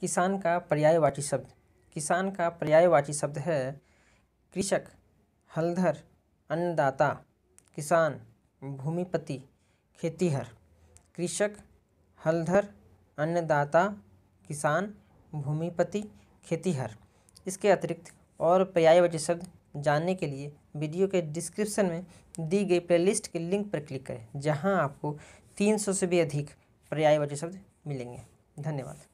किसान का पर्यायवाची शब्द किसान का पर्यायवाची शब्द है कृषक हलधर अन्नदाता किसान भूमिपति खेतीहर कृषक हलधर अन्नदाता किसान भूमिपति खेतीहर इसके अतिरिक्त और पर्यायवाची शब्द जानने के लिए वीडियो के डिस्क्रिप्शन में दी गई प्लेलिस्ट के लिंक पर क्लिक करें जहां आपको 300 से भी अधिक पर्यायवाची शब्द मिलेंगे धन्यवाद